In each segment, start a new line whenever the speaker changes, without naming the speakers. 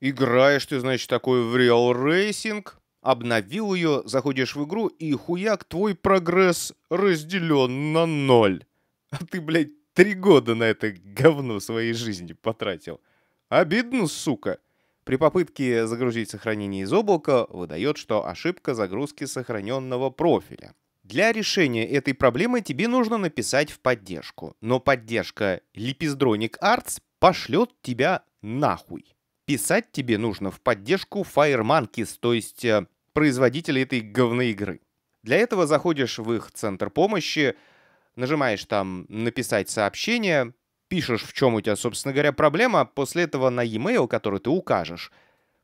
Играешь ты, значит, такой в Real Racing, обновил ее, заходишь в игру, и хуяк, твой прогресс разделен на ноль. А ты, блядь, три года на это говно своей жизни потратил. Обидно, сука. При попытке загрузить сохранение из облака выдает, что ошибка загрузки сохраненного профиля. Для решения этой проблемы тебе нужно написать в поддержку, но поддержка Лепездроник Arts пошлет тебя нахуй писать тебе нужно в поддержку Fire Monkeys, то есть э, производителя этой игры. Для этого заходишь в их центр помощи, нажимаешь там «Написать сообщение», пишешь, в чем у тебя, собственно говоря, проблема, после этого на e-mail, который ты укажешь,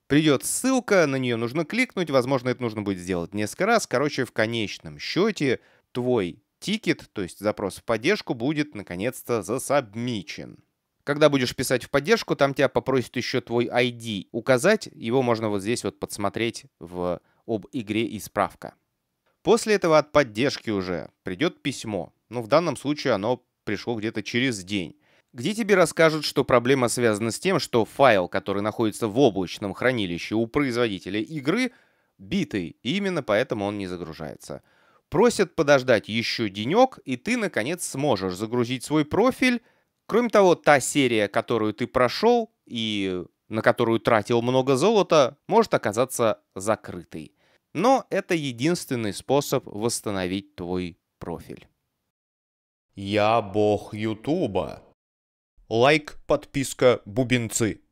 придет ссылка, на нее нужно кликнуть, возможно, это нужно будет сделать несколько раз. Короче, в конечном счете твой тикет, то есть запрос в поддержку, будет наконец-то засобмичен. Когда будешь писать в поддержку, там тебя попросят еще твой ID указать. Его можно вот здесь вот подсмотреть в об игре и справка. После этого от поддержки уже придет письмо. Но ну, в данном случае оно пришло где-то через день где тебе расскажут, что проблема связана с тем, что файл, который находится в облачном хранилище у производителя игры, битый, и именно поэтому он не загружается. Просят подождать еще денек, и ты, наконец, сможешь загрузить свой профиль Кроме того, та серия, которую ты прошел и на которую тратил много золота, может оказаться закрытой. Но это единственный способ восстановить твой профиль. Я бог Ютуба. Лайк, подписка, бубенцы.